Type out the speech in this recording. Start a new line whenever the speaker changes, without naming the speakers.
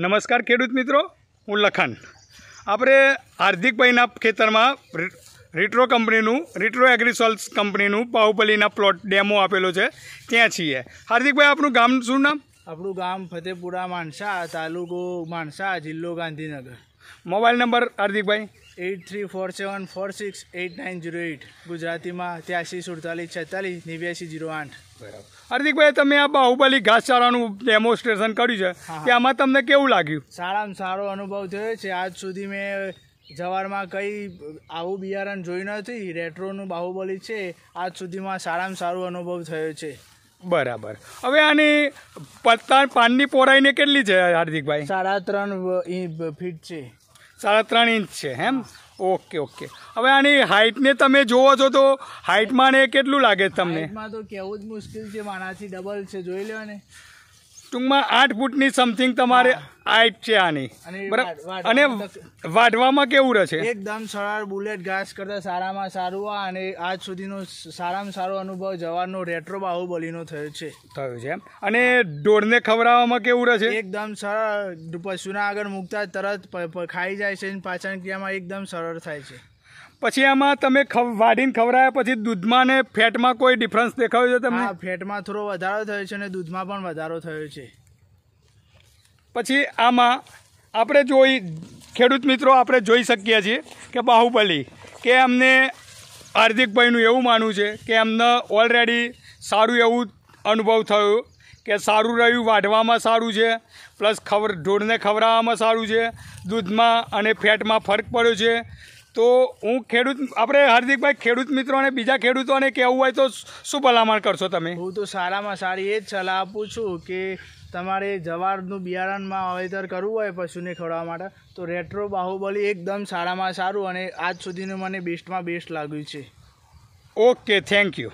નમસ્કાર ખેડૂત મિત્રો હું લખન આપણે હાર્દિકભાઈના ખેતરમાં રિટ્રો કંપનીનું રિટ્રો એગ્રીસોલ્સ કંપનીનું બાહુબલીના પ્લોટ ડેમો આપેલો છે ત્યાં છીએ હાર્દિકભાઈ આપણું ગામ શું નામ
આપણું ગામ ફતેપુરા માણસા તાલુકો માણસા જિલ્લો ગાંધીનગર મોબાઈલ નંબર હાર્દિકભાઈ eight three four seven four six eight nine zero eight ગુજરાતીમાં ત્યાંસી સુડતાલીસ છેતાલીસ નેવ્યાસી
ઝીરો આઠ હાર્દિકભાઈ તમે આ બાહુબલી ઘાસચારાનું ડેમોન્સ્ટ્રેશન કર્યું છે કે આમાં તમને કેવું લાગ્યું
સારામાં સારો અનુભવ થયો છે આજ સુધી મેં જવારમાં કંઈ આવું બિયારણ જોયું નથી રેટ્રોનું બાહુબલી છે આજ સુધીમાં સારામાં સારો અનુભવ થયો છે બરાબર
હવે આની પત્તા પાનની પોરાઈને કેટલી છે હાર્દિકભાઈ સાડા ત્રણ ફીટ છે સાડા ત્રણ ઇંચ છે એમ ઓકે ઓકે હવે આની હાઇટને તમે જોવો છો તો હાઇટમાં ને કેટલું લાગે તમને
તો કહેવું જ મુશ્કેલ છે માણાથી ડબલ છે જોઈ લેવાને
ટૂંકમાં આઠ ફૂટની સમથિંગ તમારે હાઈટ છે આની બરાબર અને વાઢવામાં કેવું રહેશે
એકદમ સરળ બુલેટ ઘાસ કરતાં સારામાં સારું આ અને આજ સુધીનો સારામાં સારો અનુભવ જવારનો
રેટ્રો બાહુબલીનો થયો છે થયો છે અને ઢોરને ખવડાવવામાં કેવું રહેશે
એકદમ સરળ પશુના આગળ મૂકતા તરત ખાઈ જાય છે પાચન ક્રિયામાં એકદમ સરળ થાય
છે પછી આમાં તમે વાઢીને ખવડાવ્યા પછી દૂધમાં ને ફેટમાં કોઈ ડિફરન્સ દેખાયો છે તમને
ફેટમાં થોડો વધારો થયો છે અને દૂધમાં પણ વધારો થયો છે
પછી આમાં આપણે જોઈ ખેડૂત મિત્રો આપણે જોઈ શકીએ છીએ કે બાહુબલી કે અમને હાર્દિકભાઈનું એવું માનવું છે કે એમને ઓલરેડી સારું એવું અનુભવ થયો કે સારું રહ્યું વાઢવામાં સારું છે પ્લસ ખવર ઢોરને ખવડાવવામાં સારું છે દૂધમાં અને ફેટમાં ફરક પડ્યો છે તો હું ખેડૂત આપણે હાર્દિકભાઈ ખેડૂત મિત્રો અને બીજા ખેડૂતોને કહેવું હોય તો શું ભલામણ કરશો તમે હું
તો સારામાં સારી એ જ સલાહ આપું છું કે તમારે જવારનું બિયારણમાં વાવેતર કરવું હોય પશુને ખવડાવવા માટે તો રેટ્રો બાહુબલી એકદમ સારામાં સારું અને આજ સુધીનું મને બેસ્ટમાં બેસ્ટ લાગ્યું છે ઓકે થેન્ક યુ